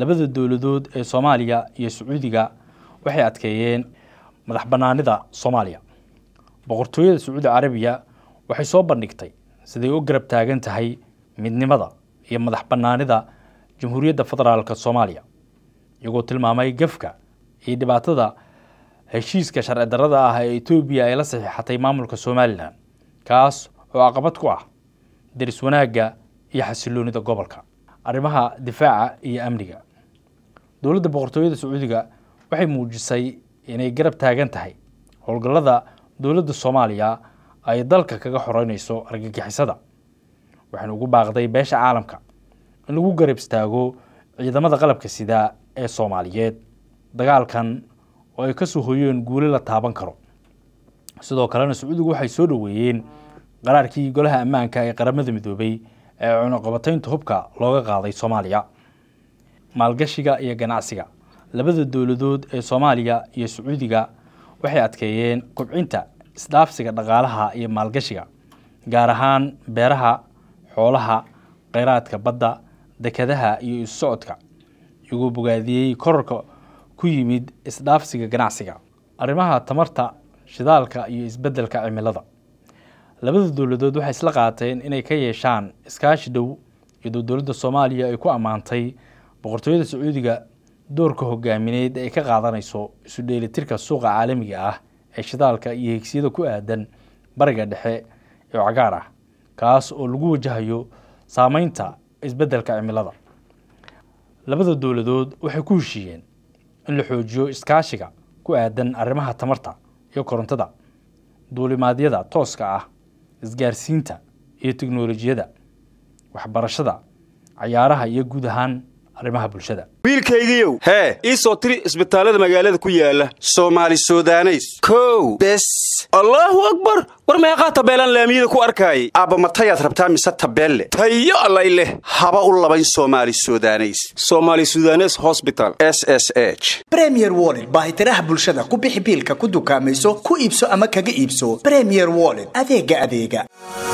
labada dowladood ee soomaaliya iyo sacuudiga waxay adkeeyeen madax banaanida soomaaliya boqortooyada sacuudi carabiya waxay soo bandhigtay siday u garab taagan tahay midnimada iyo madax banaanida jamhuuriyadda federaalk soomaaliya iyagoo tilmaamay gafka iyo dhibaatada heshiiska sharci darada ah ee etoobiya ay la saxiixatay maamulka somalilan kaas oo caqabad ku ah daris wanaagga iyo xasiloonida gobolka arrimaha difaaca iyo amniga dowladda boqortooyada sacuudiga waxay muujisay inay garab taagan tahay howlgallada dowladda soomaaliya ay dalka kaga xoreynayso argagixisada waxaynu ugu baaqday beesha caalamka in lagu garab istaago ciidamada qalabka sida ee soomaaliyeed dagaalkan oo ay ka soo hoyeen guuli la taaban karo sidoo kalena sacuudigu waxay soo dhoweeyeen qaraarkii golaha ammaanka ee qaramada midoobay ee cunuqabataynta hubka looga qaaday soomaaliya maalgashiga iyo ganacsiga labada dowladood ee soomaaliya iyo sacuudiga waxay adkeeyeen kobcinta isdhaafsiga dhaqaalaha iyo maalgashiga gaar ahaan beeraha xoolaha kheyraadka badda dekadaha iyo isu socodka iyagoo bogaadiyey korarka ku yimid isdhaafsiga ganacsiga arrimaha tamarta shidaalka iyo isbeddelka cimilada labada dowladood waxay isla qaateen inay ka yeeshaan iskaashi dhow iyadoo dowladda soomaaliya ay ku ammaantay boqortooyada sacuudiga doorka hogaamineed ay ka qaadanayso isu dheelitirka suuqa caalamiga ah ee shidaalka iyo hegsiyada ku aadan bariga dhexe ee cagaar ah kaas oo lagu wajahayo saameynta isbeddelka cimilada labada dowladood waxay ku heshiiyeen in la xoojiyo iskaashiga ku aadan arrimaha tamarta iyo korontada duulimaadyada tooska ah isgaarsiinta iyo teknolojiyadda waxbarashada cayaaraha iyo guud ahaan arrimaha bulshada wiilkaygiiow hee ii soo tiri isbitaallada magaalada ku yaala soomaali sudaneys kow bes allaahu akbar war meeqaa tabeelaan laamiyada ku arkaayay aabbamatayaad rabtaa mise tabeelle tayo allay leh haba u labayn soomaali sudaneys soomaali sudanes hosbital s s h bremier woled baahitiraha bulshada ku bixi biilka ku dukaamayso ku iibso ama kaga iibso bremier woled adeega adeega